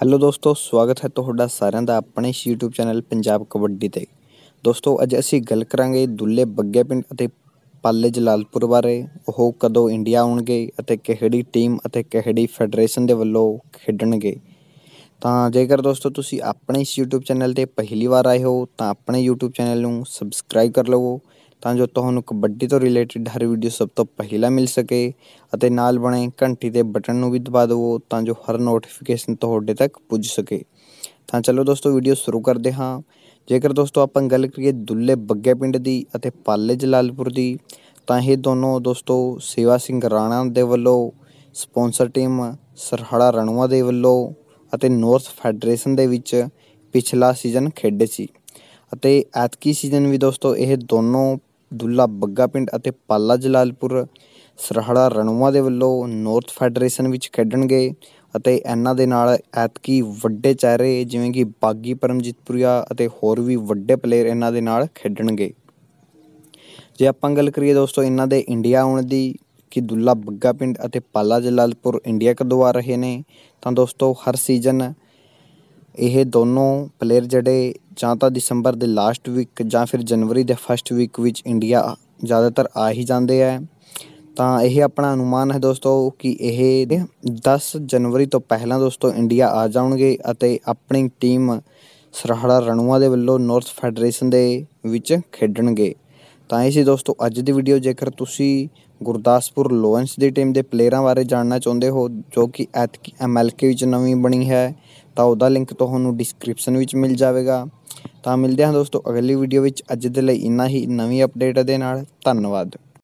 hello ਦੋਸਤੋ ਸਵਾਗਤ ਹੈ ਤੁਹਾਡਾ ਸਾਰਿਆਂ ਦਾ ਆਪਣੇ YouTube ਚੈਨਲ ਪੰਜਾਬ ਕਬੱਡੀ ਤੇ ਦੋਸਤੋ ਅੱਜ ਅਸੀਂ ਗੱਲ ਕਰਾਂਗੇ ਦੁੱਲੇ ਬੱਗੇ ਪਿੰਡ ਅਤੇ ਪਾਲੇ ਜਲਾਲਪੁਰ ਬਾਰੇ ਉਹ ਕਦੋਂ ਇੰਡੀਆ ਆਉਣਗੇ ਅਤੇ ਕਿਹੜੀ ਟੀਮ ਅਤੇ ਕਿਹੜੀ ਫੈਡਰੇਸ਼ਨ ਦੇ ਵੱਲੋਂ ਖੇਡਣਗੇ ਤਾਂ ਜੇਕਰ ਦੋਸਤੋ ਤੁਸੀਂ ਆਪਣੇ ਇਸ YouTube ਚੈਨਲ ਤੇ ਪਹਿਲੀ ਵਾਰ ਆਏ ਹੋ ਤਾਂ ਆਪਣੇ YouTube ਚੈਨਲ ਨੂੰ ਸਬਸਕ੍ਰਾਈਬ ਕਰ ਲਵੋ ਤਾਂ ਜੋ ਤੁਹਾਨੂੰ ਕਬੱਡੀ ਤੋਂ ਰਿਲੇਟਡ ਹਰ ਵੀਡੀਓ ਸਭ ਤੋਂ ਪਹਿਲਾਂ ਮਿਲ ਸਕੇ ਅਤੇ ਨਾਲ ਬਣੇ ਘੰਟੀ ਦੇ ਬਟਨ ਨੂੰ ਵੀ ਦਬਾ ਦਿਓ ਤਾਂ ਜੋ ਹਰ ਨੋਟੀਫਿਕੇਸ਼ਨ ਤੁਹਾਡੇ ਤੱਕ ਪੁੱਜ ਸਕੇ ਤਾਂ ਚਲੋ ਦੋਸਤੋ ਵੀਡੀਓ ਸ਼ੁਰੂ ਕਰਦੇ ਹਾਂ ਜੇਕਰ ਦੋਸਤੋ ਆਪਾਂ ਗੱਲ ਕਰੀਏ ਦੁੱਲੇ ਬੱਗੇ ਪਿੰਡ ਦੀ ਅਤੇ ਪਾਲੇ ਜਲਾਲਪੁਰ ਦੀ ਤਾਂ ਇਹ ਦੋਨੋਂ ਦੋਸਤੋ ਸੇਵਾ ਸਿੰਘ ਰਾਣਾ ਦੇ ਵੱਲੋਂ ਸਪਾਂਸਰ ਟੀਮ ਸਰਹੜਾ ਰਣੂਆ ਦੇ ਵੱਲੋਂ ਅਤੇ ਨਾਰਥ ਫੈਡਰੇਸ਼ਨ ਦੇ ਵਿੱਚ ਪਿਛਲਾ ਸੀਜ਼ਨ ਖੇਡੇ ਸੀ ਅਤੇ ਐਤਕੀ ਸੀਜ਼ਨ ਵੀ ਦੋਸਤੋ ਇਹ ਦੋਨੋਂ ਦੁੱਲਾ ਬੱਗਾ ਪਿੰਡ ਅਤੇ ਪਾਲਾ ਜਲਾਲਪੁਰ ਸਰਹੜਾ ਰਣੂਆ ਦੇ ਵੱਲੋਂ ਨਾਰਥ ਫੈਡਰੇਸ਼ਨ ਵਿੱਚ ਖੇਡਣਗੇ ਅਤੇ ਇਹਨਾਂ ਦੇ ਨਾਲ ਐਤਕੀ ਵੱਡੇ ਚਿਹਰੇ ਜਿਵੇਂ ਕਿ ਬਾਗੀ ਪਰਮਜੀਤਪੁਰੀਆ ਅਤੇ ਹੋਰ ਵੀ ਵੱਡੇ ਪਲੇਅਰ ਇਹਨਾਂ ਦੇ ਨਾਲ ਖੇਡਣਗੇ ਜੇ ਆਪਾਂ ਗੱਲ ਕਰੀਏ ਦੋਸਤੋ ਇਹਨਾਂ ਦੇ ਇੰਡੀਆ ਆਉਣ ਦੀ ਕਿ ਦੁੱਲਾ ਬੱਗਾ ਪਿੰਡ ਅਤੇ ਪਾਲਾ ਜਲਾਲਪੁਰ ਇੰਡੀਆ ਕਦੋਂ ਆ ਰਹੇ ਨੇ ਤਾਂ ਦੋਸਤੋ ਹਰ ਸੀਜ਼ਨ ਇਹ ਦੋਨੋਂ ਪਲੇਅਰ ਜਿਹੜੇ ਜਾਂ ਤਾਂ ਦਸੰਬਰ ਦੇ ਲਾਸਟ ਵੀਕ ਜਾਂ ਫਿਰ ਜਨਵਰੀ ਦੇ ਫਸਟ ਵੀਕ ਵਿੱਚ ਇੰਡੀਆ ਜ਼ਿਆਦਾਤਰ ਆ ਹੀ ਜਾਂਦੇ ਆ ਤਾਂ ਇਹ ਆਪਣਾ ਅਨੁਮਾਨ ਹੈ ਦੋਸਤੋ ਕਿ ਇਹ 10 ਜਨਵਰੀ ਤੋਂ ਪਹਿਲਾਂ ਦੋਸਤੋ ਇੰਡੀਆ ਆ ਜਾਣਗੇ ਅਤੇ ਆਪਣੀ ਟੀਮ ਸਰਹੜਾ ਰਣੂਆ ਦੇ ਵੱਲੋਂ ਨਾਰਥ ਫੈਡਰੇਸ਼ਨ ਦੇ ਵਿੱਚ ਖੇਡਣਗੇ ਤਾਂ ਇਹ ਸੀ ਦੋਸਤੋ ਅੱਜ ਦੀ ਵੀਡੀਓ ਜੇਕਰ ਤੁਸੀਂ ਗੁਰਦਾਸਪੁਰ ਲੋਇੰਸ ਦੀ ਟੀਮ ਦੇ ਪਲੇਅਰਾਂ ਬਾਰੇ ਜਾਣਨਾ ਚਾਹੁੰਦੇ ਹੋ ਜੋ ਕਿ ਐਤਕੀ ਐਮਐਲਕੇ ਵਿੱਚ ਨਵੀਂ ਬਣੀ ਹੈ ਤਾਂ ਉਹਦਾ ਲਿੰਕ ਤੁਹਾਨੂੰ ਡਿਸਕ੍ਰਿਪਸ਼ਨ ਵਿੱਚ ਮਿਲ ਜਾਵੇਗਾ ਤਾਂ ਮਿਲਦੇ ਹਾਂ ਦੋਸਤੋ ਅਗਲੀ ਵੀਡੀਓ ਵਿੱਚ ਅੱਜ ਦੇ ਲਈ ਇੰਨਾ ਹੀ ਨਵੀਂ ਅਪਡੇਟ ਦੇ ਨਾਲ ਧੰਨਵਾਦ